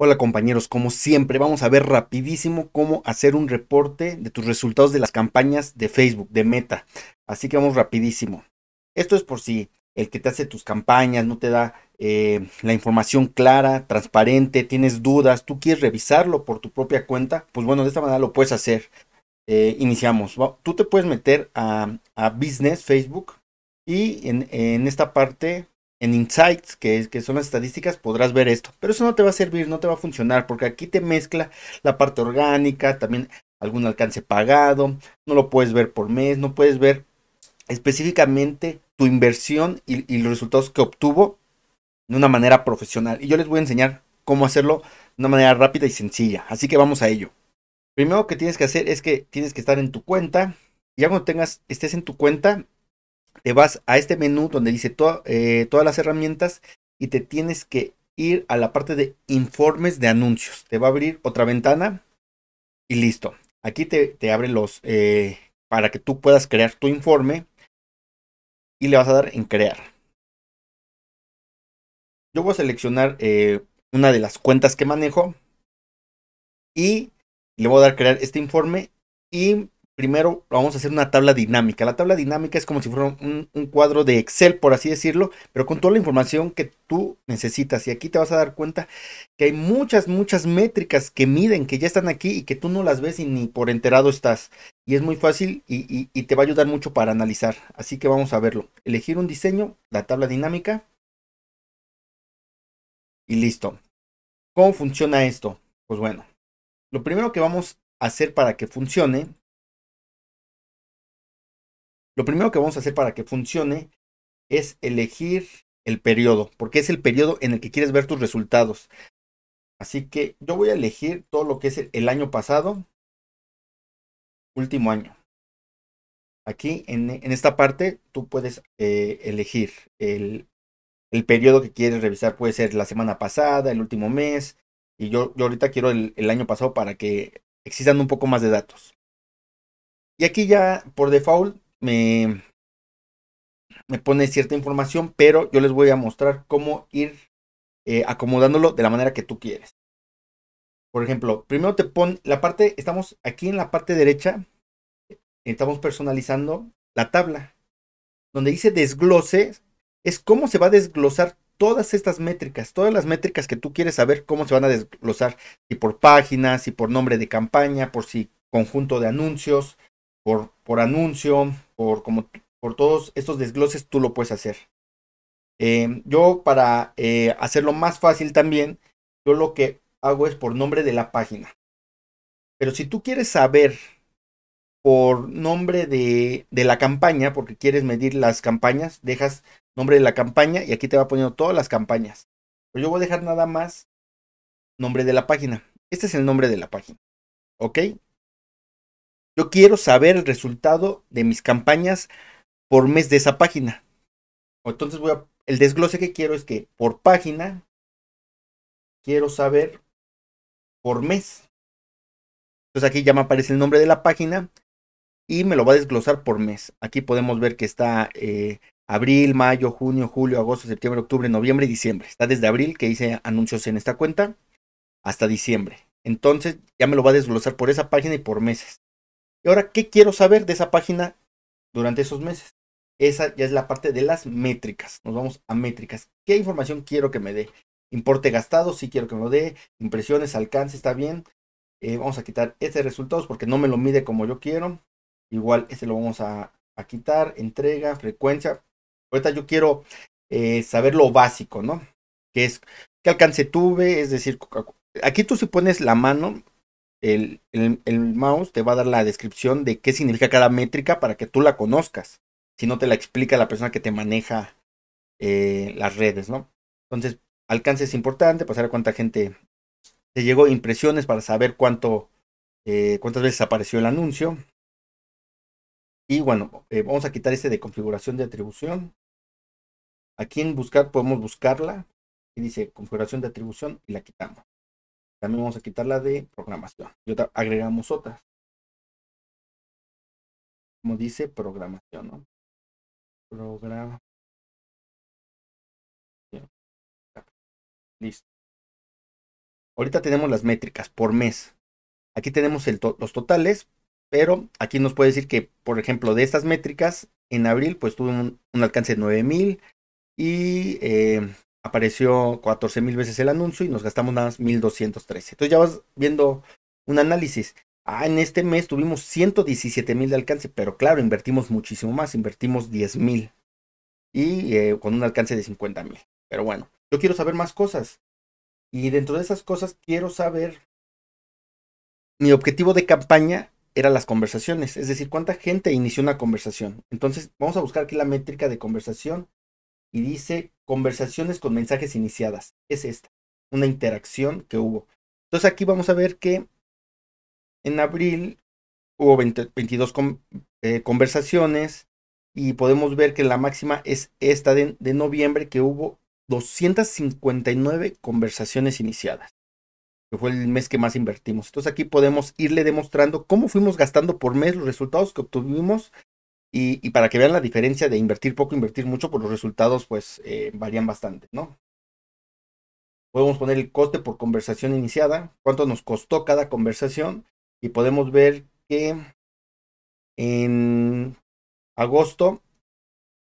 Hola compañeros, como siempre vamos a ver rapidísimo cómo hacer un reporte de tus resultados de las campañas de Facebook, de Meta. Así que vamos rapidísimo. Esto es por si el que te hace tus campañas no te da eh, la información clara, transparente, tienes dudas, tú quieres revisarlo por tu propia cuenta, pues bueno, de esta manera lo puedes hacer. Eh, iniciamos. Tú te puedes meter a, Business Facebook y en esta parte en Insights, que, que son las estadísticas, podrás ver esto. Pero eso no te va a servir, no te va a funcionar, porque aquí te mezcla la parte orgánica, también algún alcance pagado, no lo puedes ver por mes, no puedes ver específicamente tu inversión y, los resultados que obtuvo de una manera profesional. Y yo les voy a enseñar cómo hacerlo de una manera rápida y sencilla. Así que vamos a ello. Primero que tienes que hacer es que tienes que estar en tu cuenta. Ya cuando tengas, estés en tu cuenta, te vas a este menú donde dice eh, todas las herramientas y te tienes que ir a la parte de informes de anuncios. Te va a abrir otra ventana y listo. Aquí te, abre los eh, para que tú puedas crear tu informe y le vas a dar en crear. Yo voy a seleccionar eh, una de las cuentas que manejo y le voy a dar crear este informe y primero vamos a hacer una tabla dinámica. La tabla dinámica es como si fuera un, cuadro de Excel, por así decirlo, pero con toda la información que tú necesitas. Y aquí te vas a dar cuenta que hay muchas, muchas métricas que miden, que ya están aquí y que tú no las ves y ni por enterado estás. Y es muy fácil y te va a ayudar mucho para analizar. Así que vamos a verlo. Elegir un diseño, la tabla dinámica. Y listo. ¿Cómo funciona esto? Pues bueno, lo primero que vamos a hacer para que funcione lo primero que vamos a hacer para que funcione es elegir el periodo, porque es el periodo en el que quieres ver tus resultados. Así que yo voy a elegir todo lo que es el año pasado, último año. Aquí en, esta parte tú puedes eh, elegir el, el, periodo que quieres revisar. Puede ser la semana pasada, el último mes. Y yo, yo ahorita quiero el año pasado para que existan un poco más de datos. Y aquí ya por default me, me pone cierta información, pero yo les voy a mostrar cómo ir eh, acomodándolo de la manera que tú quieres. Por ejemplo, primero te pon la parte, estamos aquí en la parte derecha, estamos personalizando la tabla. Donde dice desglose, es cómo se va a desglosar todas estas métricas, todas las métricas que tú quieres saber cómo se van a desglosar, si por páginas, si por nombre de campaña, por si conjunto de anuncios, por, por anuncio, por, como, por todos estos desgloses tú lo puedes hacer. Em, yo para eh, hacerlo más fácil también, yo lo que hago es por nombre de la página. Pero si tú quieres saber por nombre de, de, la campaña, porque quieres medir las campañas, dejas nombre de la campaña y aquí te va poniendo todas las campañas. Pero yo voy a dejar nada más nombre de la página. Este es el nombre de la página. ¿Ok? Yo quiero saber el resultado de mis campañas por mes de esa página. Entonces voy a, el desglose que quiero es que por página quiero saber por mes. Entonces aquí ya me aparece el nombre de la página y me lo va a desglosar por mes. Aquí podemos ver que está eh, abril, mayo, junio, julio, agosto, septiembre, octubre, noviembre y diciembre. Está desde abril que hice anuncios en esta cuenta hasta diciembre. Entonces ya me lo va a desglosar por esa página y por meses. Y ahora, ¿qué quiero saber de esa página durante esos meses? Esa ya es la parte de las métricas. Nos vamos a métricas. ¿Qué información quiero que me dé? Importe gastado, sí quiero que me lo dé. Impresiones, alcance, está bien. Eh, vamos a quitar este resultados porque no me lo mide como yo quiero. Igual este lo vamos a, quitar. Entrega, frecuencia. Ahorita yo quiero eh, saber lo básico, ¿no? Que es qué alcance tuve, es decir, aquí tú si pones la mano, el, mouse te va a dar la descripción de qué significa cada métrica para que tú la conozcas. Si no te la explica la persona que te maneja eh, las redes, ¿no? Entonces, alcance es importante, pasar pues, a cuánta gente te llegó, impresiones para saber cuánto, eh, cuántas veces apareció el anuncio. Y bueno, eh, vamos a quitar este de configuración de atribución. Aquí en buscar podemos buscarla. Y dice configuración de atribución y la quitamos. También vamos a quitar la de programación. Y otra, agregamos otras. Como dice programación, ¿no? programa Listo. Ahorita tenemos las métricas por mes. Aquí tenemos los totales, pero aquí nos puede decir que, por ejemplo, de estas métricas, en abril pues tuve un, alcance de 9000 y eh, apareció 14 mil veces el anuncio y nos gastamos nada más 1213. Entonces ya vas viendo un análisis. Ah, en este mes tuvimos 117.000 mil de alcance, pero claro, invertimos muchísimo más, invertimos 10.000 mil y eh, con un alcance de 50.000 mil. Pero bueno, yo quiero saber más cosas y dentro de esas cosas quiero saber, mi objetivo de campaña era las conversaciones, es decir, cuánta gente inició una conversación. Entonces vamos a buscar aquí la métrica de conversación y dice conversaciones con mensajes iniciadas. Es esta, una interacción que hubo. Entonces aquí vamos a ver que en abril hubo 22 eh, conversaciones y podemos ver que la máxima es esta de, de noviembre que hubo 259 conversaciones iniciadas, que fue el mes que más invertimos. Entonces aquí podemos irle demostrando cómo fuimos gastando por mes los resultados que obtuvimos y, para que vean la diferencia de invertir poco, invertir mucho, pues los resultados pues eh, varían bastante, ¿no? Podemos poner el coste por conversación iniciada, cuánto nos costó cada conversación y podemos ver que en agosto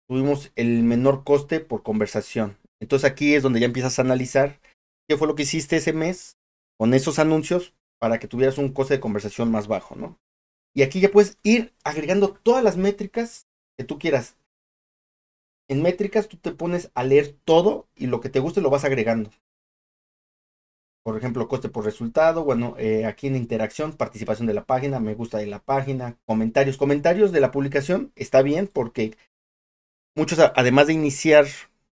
tuvimos el menor coste por conversación. Entonces aquí es donde ya empiezas a analizar qué fue lo que hiciste ese mes con esos anuncios para que tuvieras un coste de conversación más bajo, ¿no? Y aquí ya puedes ir agregando todas las métricas que tú quieras. En métricas tú te pones a leer todo y lo que te guste lo vas agregando. Por ejemplo, coste por resultado, bueno, eh, aquí en interacción, participación de la página, me gusta de la página, comentarios. Comentarios de la publicación está bien porque muchos, además de iniciar,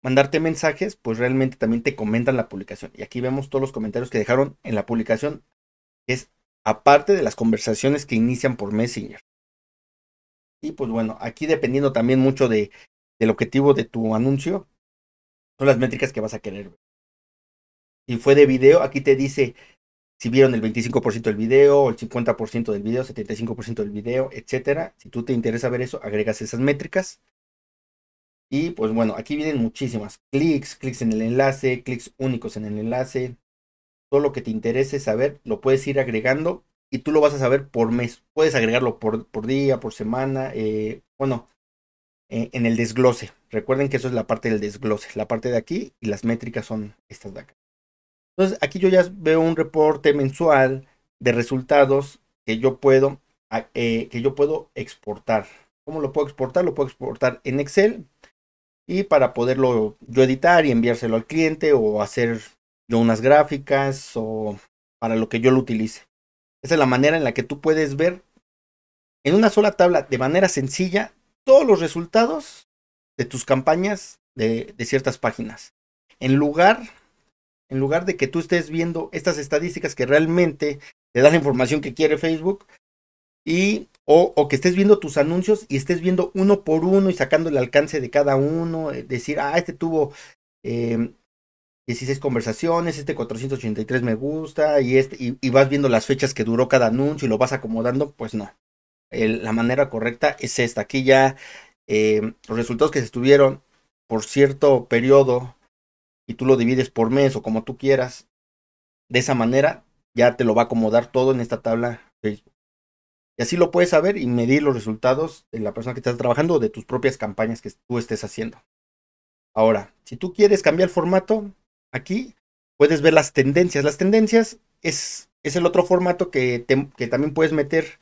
mandarte mensajes, pues realmente también te comentan la publicación. Y aquí vemos todos los comentarios que dejaron en la publicación, es aparte de las conversaciones que inician por Messenger. Y pues bueno, aquí dependiendo también mucho de, del objetivo de tu anuncio, son las métricas que vas a querer ver. Si fue de video, aquí te dice si vieron el 25% del video, el 50% del video, 75% del video, etcétera. Si tú te interesa ver eso, agregas esas métricas. Y pues bueno, aquí vienen muchísimas. Clics, clics en el enlace, clics únicos en el enlace, todo lo que te interese saber, lo puedes ir agregando y tú lo vas a saber por mes. Puedes agregarlo por, día, por semana, eh, bueno, eh, en el desglose. Recuerden que eso es la parte del desglose, la parte de aquí y las métricas son estas de acá. Entonces aquí yo ya veo un reporte mensual de resultados que yo puedo, eh, que yo puedo exportar. ¿Cómo lo puedo exportar? Lo puedo exportar en Excel y para poderlo yo editar y enviárselo al cliente o hacer de unas gráficas o para lo que yo lo utilice. Esa es la manera en la que tú puedes ver en una sola tabla de manera sencilla todos los resultados de tus campañas de, ciertas páginas. En lugar, en lugar de que tú estés viendo estas estadísticas que realmente te dan la información que quiere Facebook y o, o, que estés viendo tus anuncios y estés viendo uno por uno y sacando el alcance de cada uno, eh, decir, ah, este tuvo eh, 16 conversaciones, este 483 me gusta y, este, y, vas viendo las fechas que duró cada anuncio y lo vas acomodando, pues no. la manera correcta es esta. Aquí ya eh, los resultados que se estuvieron por cierto periodo y tú lo divides por mes o como tú quieras, de esa manera ya te lo va a acomodar todo en esta tabla Facebook. Y así lo puedes saber y medir los resultados de la persona que estás trabajando o de tus propias campañas que tú estés haciendo. Ahora, si tú quieres cambiar el formato, Aquí puedes ver las tendencias. Las tendencias es, es el otro formato que, que también puedes meter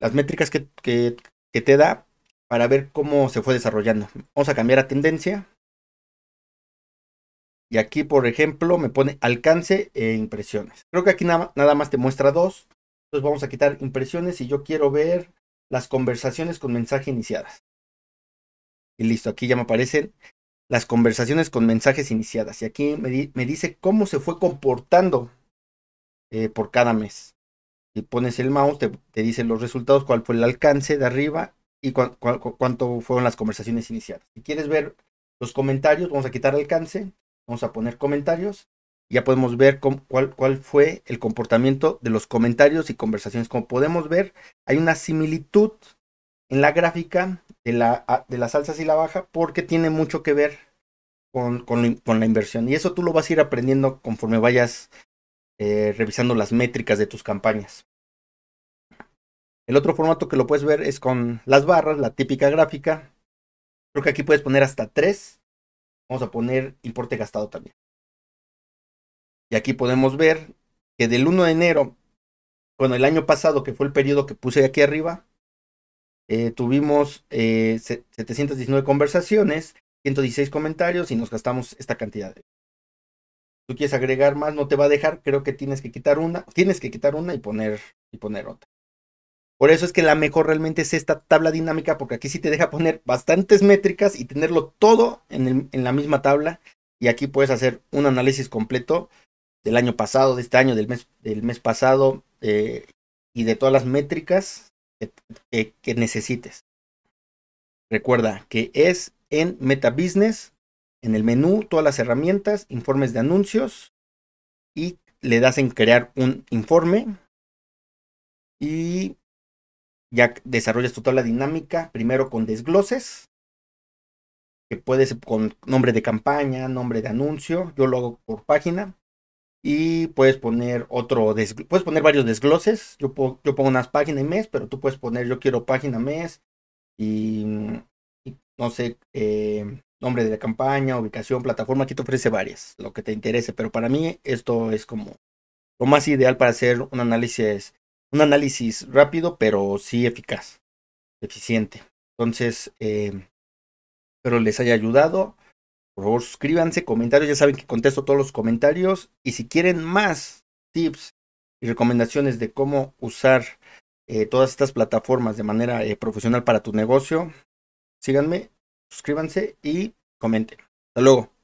las métricas que, que, que te da para ver cómo se fue desarrollando. Vamos a cambiar a tendencia. Y aquí, por ejemplo, me pone alcance e impresiones. Creo que aquí nada, nada más te muestra dos. Entonces vamos a quitar impresiones y yo quiero ver las conversaciones con mensaje iniciadas. Y listo, aquí ya me aparecen las conversaciones con mensajes iniciadas. Y aquí me, me dice cómo se fue comportando eh, por cada mes. Si pones el mouse, te, dicen los resultados, cuál fue el alcance de arriba y cuánto fueron las conversaciones iniciadas. Si quieres ver los comentarios, vamos a quitar alcance, vamos a poner comentarios. ya podemos ver cuál, cuál fue el comportamiento de los comentarios y conversaciones. Como podemos ver, hay una similitud en la gráfica de, la, de las alzas y la baja porque tiene mucho que ver con, la inversión. Y eso tú lo vas a ir aprendiendo conforme vayas eh, revisando las métricas de tus campañas. El otro formato que lo puedes ver es con las barras, la típica gráfica. Creo que aquí puedes poner hasta 3. Vamos a poner importe gastado también. Y aquí podemos ver que del 1 de enero, bueno, el año pasado, que fue el periodo que puse aquí arriba, eh, tuvimos 719 eh, conversaciones, 116 comentarios y nos gastamos esta cantidad. De... Tú quieres agregar más, no te va a dejar, creo que tienes que quitar una, tienes que quitar una y poner, y poner otra. Por eso es que la mejor realmente es esta tabla dinámica, porque aquí sí te deja poner bastantes métricas y tenerlo todo en, la misma tabla. Y aquí puedes hacer un análisis completo del año pasado, de este año, del mes, del mes pasado eh, y de todas las métricas eh, que, necesites. Recuerda que es en meta business en el menú, todas las herramientas, informes de anuncios y le das en crear un informe y ya desarrollas toda la dinámica, primero con desgloses, que puedes con nombre de campaña, nombre de anuncio, yo lo hago por página, y puedes poner otro, puedes poner varios desgloses. Yo, yo pongo unas páginas y mes, pero tú puedes poner yo quiero página mes y, mm, no sé, eh, nombre de la campaña, ubicación, plataforma. Aquí te ofrece varias, lo que te interese, pero para mí esto es como lo más ideal para hacer un análisis, un análisis rápido, pero sí eficaz, eficiente. Entonces, eh, espero les haya ayudado. Por favor, suscríbanse, comentarios, ya saben que contesto todos los comentarios. Y si quieren más tips y recomendaciones de cómo usar eh, todas estas plataformas de manera eh, profesional para tu negocio, síganme, suscríbanse y comenten. Hasta luego.